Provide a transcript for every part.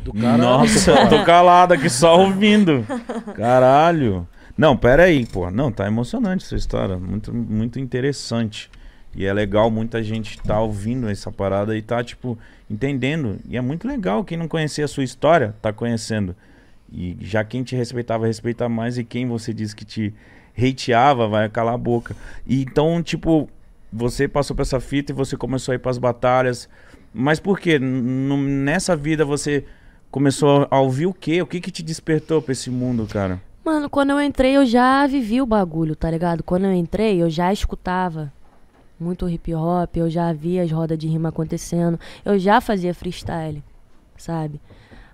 Do Nossa, eu tô calado aqui só ouvindo. Caralho. Não, pera aí, pô. Não, tá emocionante essa história. Muito, muito interessante. E é legal muita gente tá ouvindo essa parada e tá, tipo, entendendo. E é muito legal. Quem não conhecia a sua história, tá conhecendo. E já quem te respeitava, respeita mais. E quem você disse que te hateava, vai calar a boca. E então, tipo, você passou por essa fita e você começou a ir pras batalhas. Mas por que nessa vida você começou a ouvir o quê? O que que te despertou pra esse mundo, cara? Mano, quando eu entrei, eu já vivi o bagulho, tá ligado? Quando eu entrei, eu já escutava muito hip hop, eu já via as rodas de rima acontecendo, eu já fazia freestyle, sabe?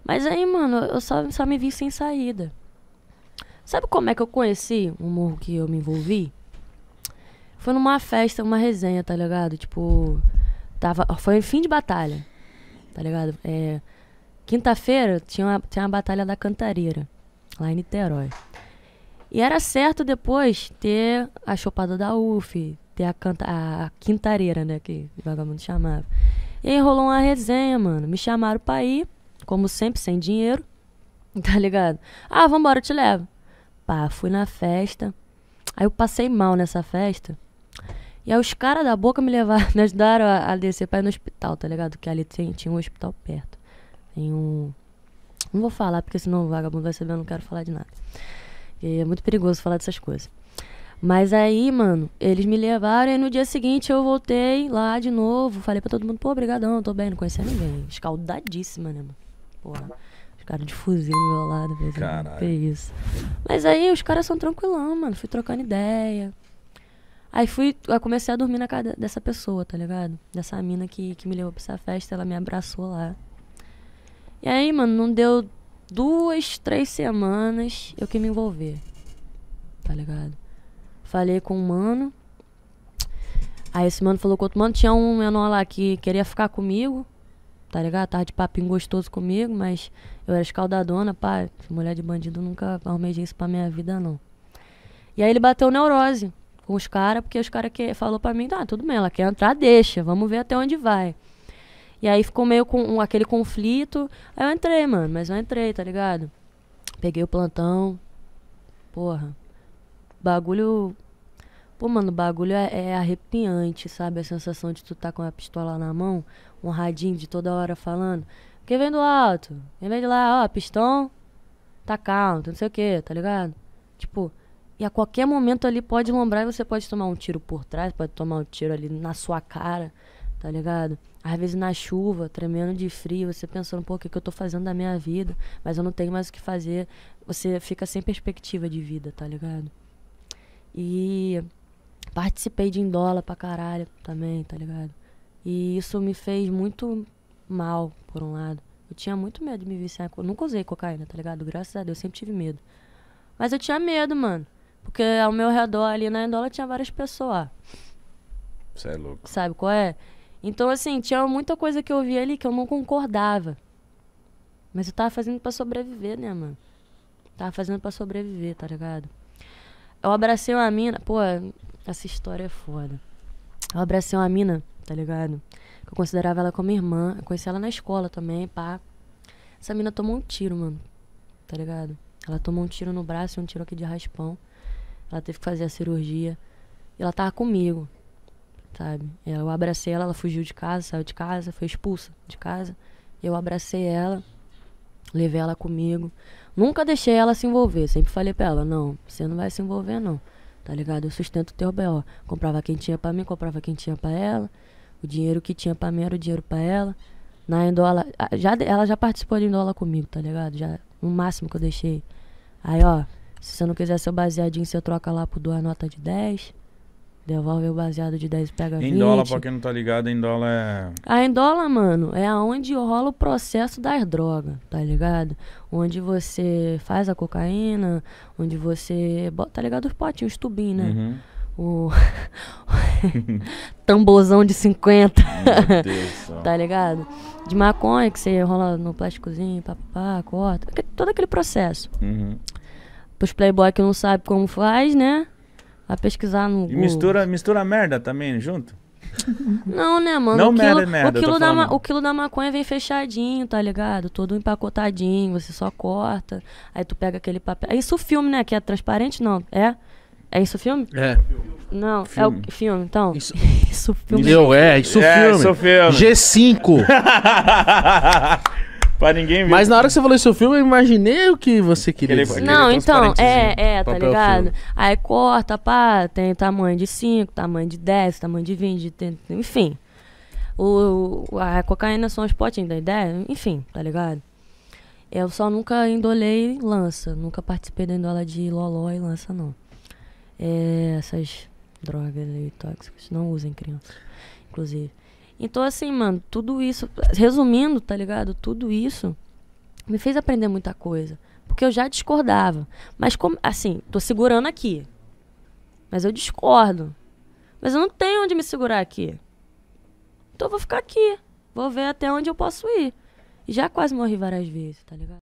Mas aí, mano, eu só, só me vi sem saída. Sabe como é que eu conheci o morro que eu me envolvi? Foi numa festa, uma resenha, tá ligado? Tipo, tava, foi fim de batalha, tá ligado? É, Quinta-feira tinha uma, tinha uma batalha da Cantareira, lá em Niterói. E era certo depois ter a chopada da UF, ter a, canta, a, quintareira, né? Que o vagabundo chamava. E aí rolou uma resenha, mano. Me chamaram pra ir, como sempre, sem dinheiro. Tá ligado? Ah, vambora, eu te levo. Pá, fui na festa. Aí eu passei mal nessa festa. E aí os caras da boca me levaram, me ajudaram a, a descer pra ir no hospital, tá ligado? Que ali tinha, tinha um hospital perto. Tem um. Não vou falar, porque senão o vagabundo vai saber, eu não quero falar de nada. E é muito perigoso falar dessas coisas. Mas aí, mano, eles me levaram e no dia seguinte eu voltei lá de novo. Falei pra todo mundo, pô, obrigadão tô bem, não conhecia ninguém. Escaldadíssima, né, mano? Porra. Os caras de fuzil do meu lado, Caralho. Que isso. Mas aí os caras são tranquilão, mano. Fui trocando ideia. Aí fui, eu comecei a dormir na casa dessa pessoa, tá ligado? Dessa mina que, que me levou pra essa festa, ela me abraçou lá. E aí, mano, não deu duas, três semanas eu que me envolver. Tá ligado? Falei com um mano. Aí esse mano falou com outro mano. Tinha um menor lá que queria ficar comigo. Tá ligado? Tava de papinho gostoso comigo, mas eu era escaldadona, pá. Mulher de bandido nunca arrumei isso pra minha vida, não. E aí ele bateu neurose com os caras, porque os caras que falou pra mim, ah, tudo bem, ela quer entrar, deixa, vamos ver até onde vai. E aí ficou meio com um, aquele conflito. Aí eu entrei, mano, mas eu entrei, tá ligado? Peguei o plantão. Porra. Bagulho. Pô, mano, bagulho é, é arrepiante, sabe? A sensação de tu tá com a pistola na mão, um radinho de toda hora falando. Quem vem do alto? Quem vem de lá, ó, pistão, tá calmo, não sei o que, tá ligado? Tipo, e a qualquer momento ali pode lombrar e você pode tomar um tiro por trás, pode tomar um tiro ali na sua cara, tá ligado? Às vezes na chuva, tremendo de frio, você pensando, pô, o que, que eu tô fazendo da minha vida? Mas eu não tenho mais o que fazer. Você fica sem perspectiva de vida, tá ligado? E participei de indola pra caralho também, tá ligado? E isso me fez muito mal, por um lado. Eu tinha muito medo de me viciar. Eu nunca usei cocaína, tá ligado? Graças a Deus, sempre tive medo. Mas eu tinha medo, mano. Porque ao meu redor ali na Indola tinha várias pessoas. Você é louco. Sabe qual é? Então, assim, tinha muita coisa que eu via ali que eu não concordava. Mas eu tava fazendo para sobreviver, né, mano? Tava fazendo para sobreviver, tá ligado? Eu abracei uma mina. Pô, essa história é foda. Eu abracei uma mina, tá ligado? Que eu considerava ela como irmã. Eu conheci ela na escola também, pá. Essa mina tomou um tiro, mano. Tá ligado? Ela tomou um tiro no braço e um tiro aqui de raspão. Ela teve que fazer a cirurgia. E ela tava comigo sabe? Eu abracei ela, ela fugiu de casa, saiu de casa, foi expulsa de casa. Eu abracei ela, levei ela comigo. Nunca deixei ela se envolver, sempre falei pra ela: não, você não vai se envolver, não, tá ligado? Eu sustento o teu B.O. Comprava quem tinha pra mim, comprava quem tinha pra ela. O dinheiro que tinha pra mim era o dinheiro pra ela. Na Indola, já, ela já participou de Indola comigo, tá ligado? Já, o máximo que eu deixei. Aí, ó, se você não quiser seu baseadinho, você troca lá por duas notas de 10. Devolve o baseado de 10 pega em 20. Em dólar, pra quem não tá ligado, em dólar é... A ah, em dólar, mano, é aonde rola o processo das drogas, tá ligado? Onde você faz a cocaína, onde você... Bota, tá ligado? Os potinhos, os tubinhos, né? Uhum. O... tambozão de 50. Meu Deus tá ligado? De maconha que você rola no plásticozinho, papapá, corta. Todo aquele processo. Uhum. Pros playboy que não sabe como faz, né? a pesquisar no Google. E mistura, mistura merda também junto? Não, né, mano? Não o quilo, merda, é merda, o quilo, da, o quilo da maconha vem fechadinho, tá ligado? Todo empacotadinho, você só corta. Aí tu pega aquele papel. É isso o filme, né? Que é transparente, não? É? É isso o filme? É. Não, filme. é o filme, então. Isso, isso filme. Meu é, isso é, filme. Isso filme. G5. pra ninguém ver. Mas na hora que você falou isso filme, eu imaginei o que você queria aquele, Aquele não, então, é, é, tá ligado? Filme. Aí corta, pá, tem tamanho de 5, tamanho de 10, tamanho de 20, de, enfim. O, a cocaína são os potinhos da ideia, enfim, tá ligado? Eu só nunca endolei lança, nunca participei da endola de loló e lança, não. É, essas drogas aí tóxicas não usem criança, inclusive. Então, assim, mano, tudo isso, resumindo, tá ligado? Tudo isso me fez aprender muita coisa. Porque eu já discordava. Mas, como, assim, tô segurando aqui. Mas eu discordo. Mas eu não tenho onde me segurar aqui. Então eu vou ficar aqui. Vou ver até onde eu posso ir. E já quase morri várias vezes, tá ligado?